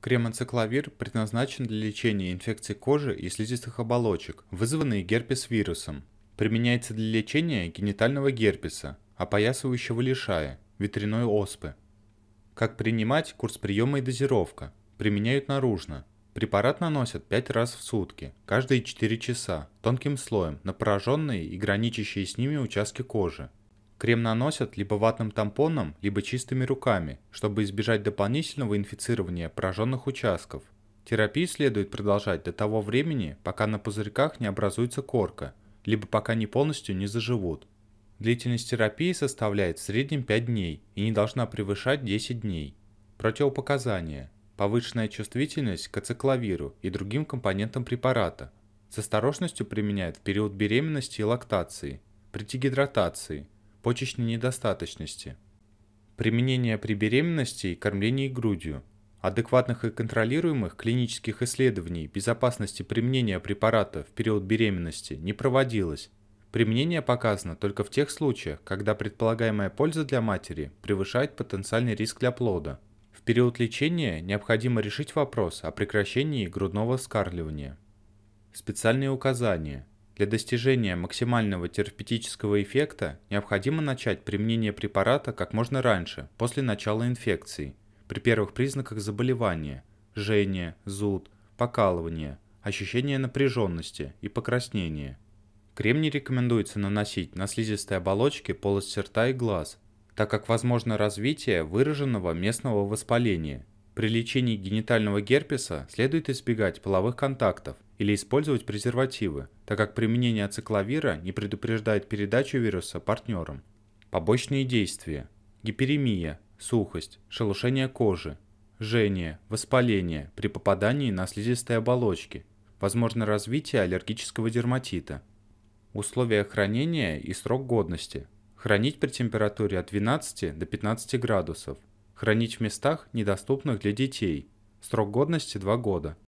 Крем-энцикловир предназначен для лечения инфекций кожи и слизистых оболочек, вызванные герпес-вирусом. Применяется для лечения генитального герпеса, опоясывающего лишая, ветряной оспы. Как принимать курс приема и дозировка? Применяют наружно. Препарат наносят 5 раз в сутки, каждые 4 часа, тонким слоем, на пораженные и граничащие с ними участки кожи. Крем наносят либо ватным тампоном, либо чистыми руками, чтобы избежать дополнительного инфицирования пораженных участков. Терапию следует продолжать до того времени, пока на пузырьках не образуется корка, либо пока они полностью не заживут. Длительность терапии составляет в среднем 5 дней и не должна превышать 10 дней. Противопоказания. Повышенная чувствительность к ацикловиру и другим компонентам препарата. С осторожностью применяют в период беременности и лактации, при дегидратации – почечной недостаточности, применение при беременности и кормлении грудью, адекватных и контролируемых клинических исследований безопасности применения препарата в период беременности не проводилось. Применение показано только в тех случаях, когда предполагаемая польза для матери превышает потенциальный риск для плода. В период лечения необходимо решить вопрос о прекращении грудного вскармливания. Специальные указания. Для достижения максимального терапевтического эффекта необходимо начать применение препарата как можно раньше, после начала инфекции, при первых признаках заболевания – жжение, зуд, покалывание, ощущение напряженности и покраснение. Кремний рекомендуется наносить на слизистые оболочки полости рта и глаз, так как возможно развитие выраженного местного воспаления – при лечении генитального герпеса следует избегать половых контактов или использовать презервативы, так как применение ацикловира не предупреждает передачу вируса партнерам. Побочные действия. Гиперемия, сухость, шелушение кожи, жжение, воспаление при попадании на слизистые оболочки, возможно развитие аллергического дерматита. Условия хранения и срок годности. Хранить при температуре от 12 до 15 градусов – Хранить в местах, недоступных для детей. Срок годности 2 года.